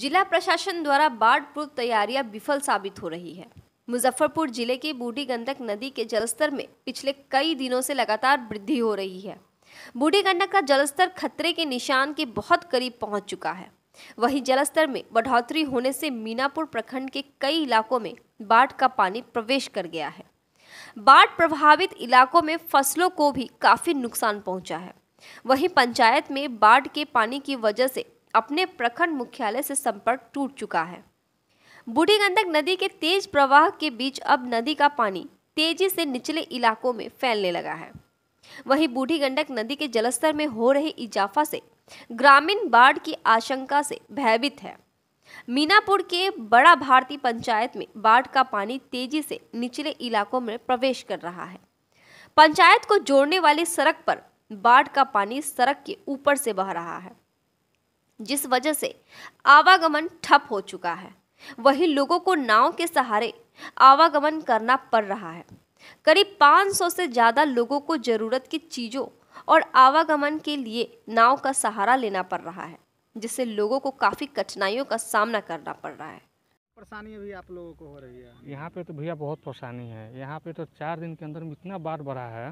जिला प्रशासन द्वारा बाढ़ पूर्व तैयारियां विफल साबित हो रही है मुजफ्फरपुर जिले के बूढ़ी गंडक नदी के जलस्तर में पिछले कई दिनों से लगातार वृद्धि हो रही है बूढ़ी गंडक का जलस्तर खतरे के निशान के बहुत करीब पहुंच चुका है वहीं जलस्तर में बढ़ोतरी होने से मीनापुर प्रखंड के कई इलाकों में बाढ़ का पानी प्रवेश कर गया है बाढ़ प्रभावित इलाकों में फसलों को भी काफी नुकसान पहुंचा है वहीं पंचायत में बाढ़ के पानी की वजह से अपने प्रखंड मुख्यालय से संपर्क टूट चुका है बूढ़ी गंडक नदी के तेज प्रवाह के बीच अब नदी का पानी तेजी से निचले इलाकों में फैलने लगा है वहीं बूढ़ी गंडक नदी के जलस्तर में हो रहे इजाफा से ग्रामीण बाढ़ की आशंका से भयभीत है मीनापुर के बड़ा भारती पंचायत में बाढ़ का पानी तेजी से निचले इलाकों में प्रवेश कर रहा है पंचायत को जोड़ने वाली सड़क पर बाढ़ का पानी सड़क के ऊपर से बह रहा है जिस वजह से आवागमन ठप हो चुका है वहीं लोगों को नाव के सहारे आवागमन करना पड़ रहा है करीब 500 से ज़्यादा लोगों को ज़रूरत की चीज़ों और आवागमन के लिए नाव का सहारा लेना पड़ रहा है जिससे लोगों को काफ़ी कठिनाइयों का सामना करना पड़ रहा है परेशानी अभी आप लोगों को हो रही है यहाँ पे तो भैया बहुत परेशानी है यहाँ पे तो चार दिन के अंदर में इतना बाढ़ बढ़ा है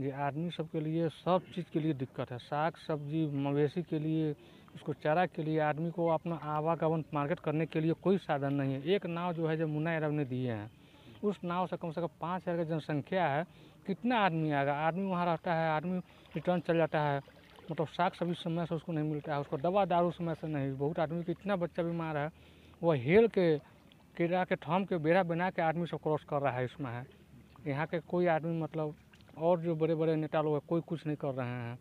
कि आदमी सब के लिए सब चीज़ के लिए दिक्कत है साग सब्जी मवेशी के लिए उसको चारा के लिए आदमी को अपना आवागमन मार्केट करने के लिए कोई साधन नहीं है एक नाव जो है जो मुन्ना यादव ने दिए हैं उस नाव से कम से कम पाँच हज़ार की जनसंख्या है कितना आदमी आएगा आदमी वहाँ रहता है आदमी रिटर्न चल जाता है मतलब साग सब्जी समय से उसको नहीं मिलता है उसको दवा दारू समय से नहीं बहुत आदमी का इतना बच्चा बीमार है वह हेल के कीड़ा के थम के बेड़ा बना के आदमी सब क्रॉस कर रहा है इसमें है यहाँ के कोई आदमी मतलब और जो बड़े बड़े नेता लोग हैं कोई कुछ नहीं कर रहे हैं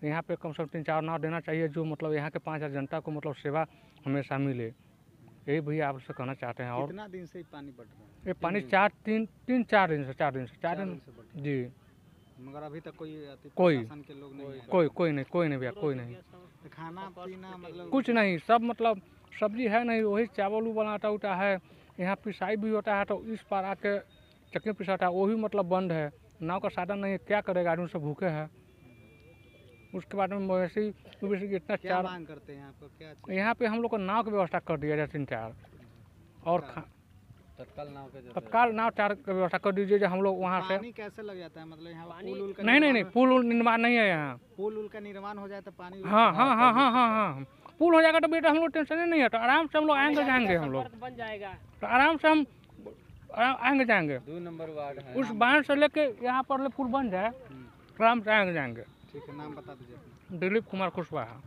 तो यहाँ पे कम से कम तीन चार नाव देना चाहिए जो मतलब यहाँ के पाँच हज़ार जनता को मतलब सेवा हमेशा मिले यही भैया आपसे कहना चाहते हैं और कितना दिन से पानी बढ़ रहा है ये पानी चार तीन तीन चार दिन से चार दिन से चार दिन जी मगर अभी तक कोई कोई के लोग नहीं कोई कोई नहीं कोई नहीं भैया कोई नहीं तो खाना पीना मतलब कुछ नहीं सब मतलब सब्जी है नहीं वही चावल उबल आटा उटा है यहाँ पिसाई भी होता है तो इस पार आके चक्की पिसाता है वही मतलब बंद है नाव का साधन नहीं है क्या करेगा आदमी सब भूखे है उसके बाद में मवेशी मवेशी की इतना चार मांग करते हैं आपको क्या यहाँ पे हम लोग को नाव की व्यवस्था कर दिया जाए तीन चार और अच्छा। तत्काल नाव के तत्काल नाव चार की व्यवस्था कर दीजिए जो हम लोग वहाँ से पानी कैसे लग जाता है मतलब यहाँ पुल उल का नहीं नहीं नहीं पुल उल निर्माण नहीं है यहाँ पुल उल का निर्माण हो जाए तो पानी हाँ, हाँ हाँ हाँ हाँ हाँ हाँ पुल हो जाएगा तो बेटा हम लोग टेंशन ही नहीं है तो आराम से हम लोग आएंगे जाएंगे हम लोग बन जाएगा तो आराम से हम आएंगे जाएंगे दो नंबर वार्ड उस बांध से लेके यहाँ पर पुल बन जाए हम्म। आराम से आएंगे जाएंगे ठीक है नाम बता दीजिए दिलीप कुमार कुशवाहा